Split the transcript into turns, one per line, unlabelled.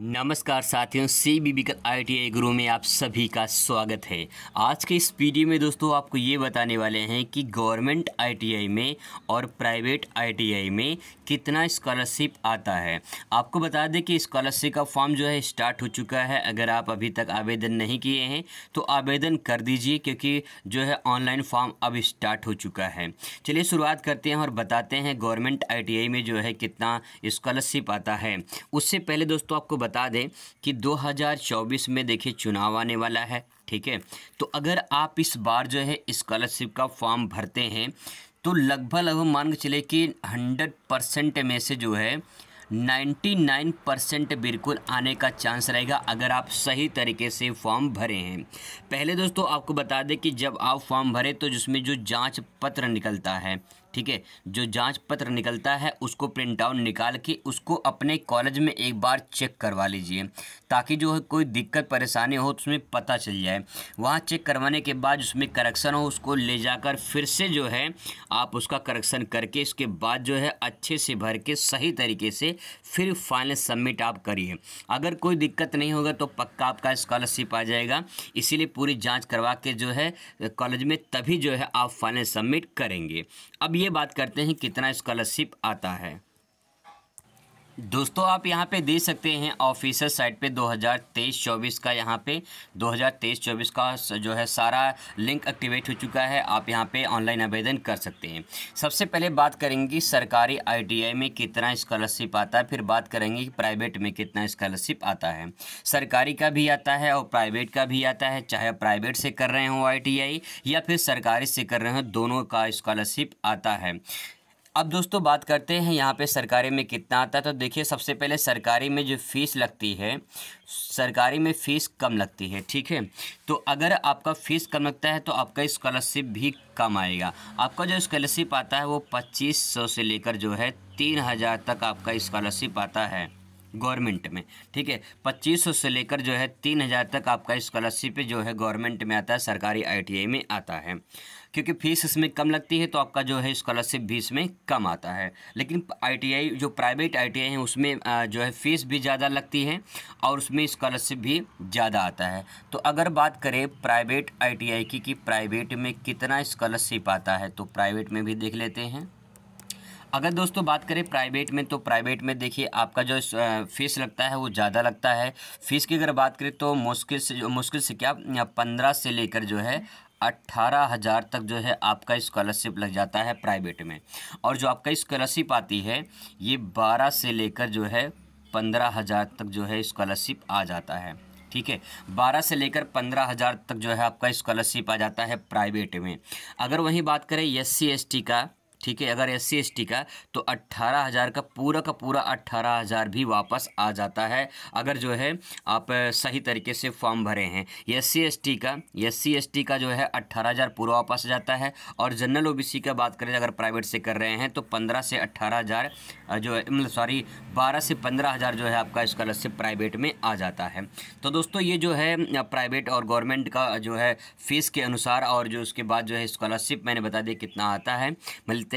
नमस्कार साथियों C B बीकर आई टी आई गुरु में आप सभी का स्वागत है आज के इस वीडियो में दोस्तों आपको ये बताने वाले हैं कि गवर्नमेंट आईटीआई में और प्राइवेट आईटीआई में कितना स्कॉलरशिप आता है आपको बता दें कि स्कॉलरशिप का फॉर्म जो है स्टार्ट हो चुका है अगर आप अभी तक आवेदन नहीं किए हैं तो आवेदन कर दीजिए क्योंकि जो है ऑनलाइन फॉर्म अब स्टार्ट हो चुका है चलिए शुरुआत करते हैं और बताते हैं गवर्नमेंट आई में जो है कितना स्कॉलरशिप आता है उससे पहले दोस्तों आपको बता दें कि 2024 में देखिए चुनाव आने वाला है ठीक है तो अगर आप इस बार जो है स्कॉलरशिप का फॉर्म भरते हैं तो लगभग लगभग मान के चले कि 100 परसेंट में से जो है 99 परसेंट बिल्कुल आने का चांस रहेगा अगर आप सही तरीके से फॉर्म भरे हैं पहले दोस्तों आपको बता दें कि जब आप फॉर्म भरे तो जिसमें जो जांच पत्र निकलता है ठीक है जो जांच पत्र निकलता है उसको प्रिंट आउट निकाल के उसको अपने कॉलेज में एक बार चेक करवा लीजिए ताकि जो है कोई दिक्कत परेशानी हो तो उसमें पता चल जाए वहाँ चेक करवाने के बाद उसमें करेक्शन हो उसको ले जाकर फिर से जो है आप उसका करेक्शन करके इसके बाद जो है अच्छे से भर के सही तरीके से फिर फाइनल सबमिट आप करिए अगर कोई दिक्कत नहीं होगा तो पक्का आपका स्कॉलरशिप आ जाएगा इसीलिए पूरी जाँच करवा के जो है कॉलेज में तभी जो है आप फाइनल सबमिट करेंगे अब ये बात करते हैं कितना स्कॉलरशिप आता है दोस्तों आप यहाँ पे देख सकते हैं ऑफिसर साइट पे 2023-24 का यहाँ पे 2023-24 का जो है सारा लिंक एक्टिवेट हो चुका है आप यहाँ पे ऑनलाइन आवेदन कर सकते हैं सबसे पहले बात करेंगे सरकारी आईटीआई में कितना स्कॉलरशिप आता है फिर बात करेंगे कि प्राइवेट में कितना स्कॉलरशिप आता है सरकारी का भी आता है और प्राइवेट का भी आता है चाहे प्राइवेट से कर रहे हों आई या फिर सरकारी से कर रहे हों दोनों का स्कॉलरशिप आता है अब दोस्तों बात करते हैं यहाँ पे सरकारी में कितना आता है तो देखिए सबसे पहले सरकारी में जो फ़ीस लगती है सरकारी में फ़ीस कम लगती है ठीक है तो अगर आपका फ़ीस कम लगता है तो आपका स्कॉलरशिप भी कम आएगा आपका जो स्कॉलरशिप आता है वो पच्चीस सौ से लेकर जो है तीन हज़ार तक आपका स्कॉलरशिप आता है गवर्नमेंट में ठीक है पच्चीस सौ से लेकर जो है तीन हज़ार तक आपका स्कॉलरशिप जो है गवर्नमेंट में आता है सरकारी आईटीआई में आता है क्योंकि फीस इसमें कम लगती है तो आपका जो है स्कॉलरशिप भी इसमें कम आता है लेकिन आईटीआई जो प्राइवेट आईटीआई है उसमें जो है फ़ीस भी ज़्यादा लगती है और उसमें स्कॉलरशिप भी ज़्यादा आता है तो अगर बात करें प्राइवेट आई की कि प्राइवेट में कितना स्कॉलरशिप आता है तो प्राइवेट में भी देख लेते हैं अगर दोस्तों बात करें प्राइवेट में तो प्राइवेट में देखिए आपका जो फीस लगता है वो ज़्यादा लगता है फीस की अगर बात करें तो मुश्किल से मुश्किल से क्या पंद्रह से लेकर जो है अट्ठारह हज़ार तक जो है आपका स्कॉलरशिप लग जाता है प्राइवेट में और जो आपका स्कॉलरशिप आती है ये बारह से लेकर जो है पंद्रह हज़ार तक जो है स्कॉलरशिप आ जाता है ठीक है बारह से लेकर पंद्रह हज़ार तक जो है आपका स्कॉलरशिप आ जाता है प्राइवेट में अगर वहीं बात करें एस सी एस टी का ठीक है अगर एस सी एस टी का तो अट्ठारह हज़ार का पूरा का पूरा अट्ठारह हज़ार भी वापस आ जाता है अगर जो है आप सही तरीके से फॉर्म भरे हैं एस सी एस टी का एस सी एस टी का जो है अट्ठारह हज़ार पूरा वापस आ जाता है और जनरल ओ बी सी का बात करें अगर प्राइवेट से कर रहे हैं तो पंद्रह से अट्ठारह हज़ार जो है मतलब सॉरी बारह से पंद्रह हज़ार जो है आपका स्कॉलरशिप प्राइवेट में आ जाता है तो दोस्तों ये जो है प्राइवेट और गवर्नमेंट का जो है फ़ीस के अनुसार और जो उसके बाद जो है स्कॉलरशिप मैंने बता दिया कितना आता है मिलते